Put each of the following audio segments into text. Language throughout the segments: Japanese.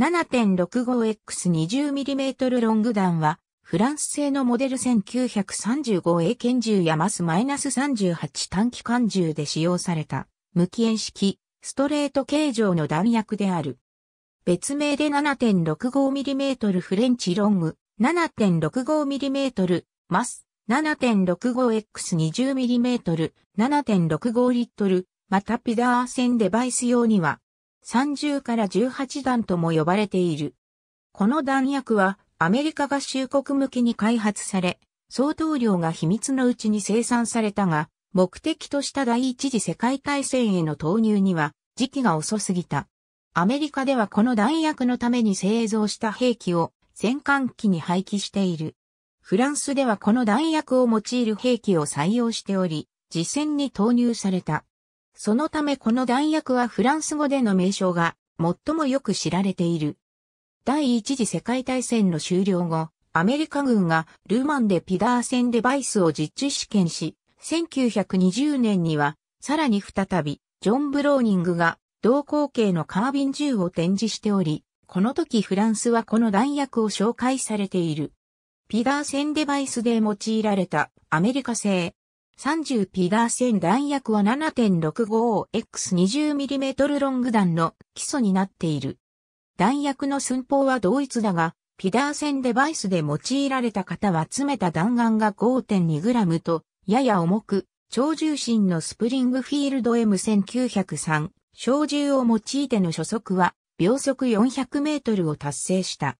7.65X20mm ロング弾は、フランス製のモデル 1935A 拳銃やマス -38 短期間銃で使用された、無機円式、ストレート形状の弾薬である。別名で 7.65mm フレンチロング、7.65mm マス、7.65X20mm、7.65リットル、またピダー線デバイス用には、30から18弾とも呼ばれている。この弾薬はアメリカ合衆国向けに開発され、相当量が秘密のうちに生産されたが、目的とした第一次世界大戦への投入には時期が遅すぎた。アメリカではこの弾薬のために製造した兵器を戦艦機に廃棄している。フランスではこの弾薬を用いる兵器を採用しており、実戦に投入された。そのためこの弾薬はフランス語での名称が最もよく知られている。第一次世界大戦の終了後、アメリカ軍がルーマンでピダー戦デバイスを実地試験し、1920年にはさらに再びジョン・ブローニングが同口径のカービン銃を展示しており、この時フランスはこの弾薬を紹介されている。ピダー戦デバイスで用いられたアメリカ製30ピダー線弾薬は 7.65x20mm ロング弾の基礎になっている。弾薬の寸法は同一だが、ピダー線デバイスで用いられた方は詰めた弾丸が 5.2g と、やや重く、超重心のスプリングフィールド M1903、小銃を用いての初速は、秒速400メートルを達成した。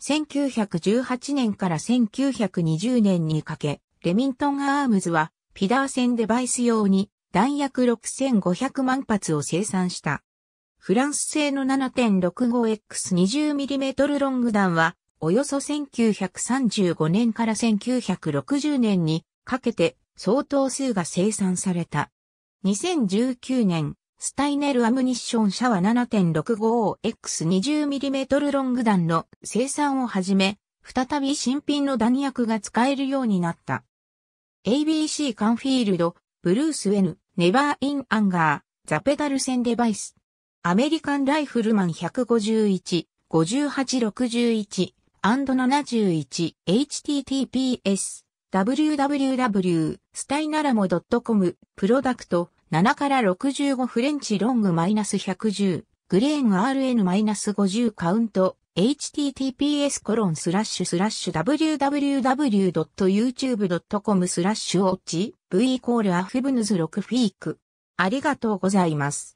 1918年から1920年にかけ、レミントンアームズはピダーセンデバイス用に弾薬6500万発を生産した。フランス製の 7.65X20mm ロング弾は、およそ1935年から1960年にかけて相当数が生産された。2019年、スタイネルアムニッション社は 7.65X20mm ロング弾の生産をはじめ、再び新品の弾薬が使えるようになった。ABC カンフィールド、ブルース・ウェヌ、ネバー・イン・アンガー、ザ・ペダルセン・デバイス。アメリカン・ライフルマン151、5861、アンド71、https、www、スタイナラモ .com、プロダクト、7から65フレンチロング -110、グレーン RN-50 カウント、https コロンスラッシュスラッシュ www.youtube.com スラッシュオッチ v イコールアフブヌズ6フィーク。ありがとうございます。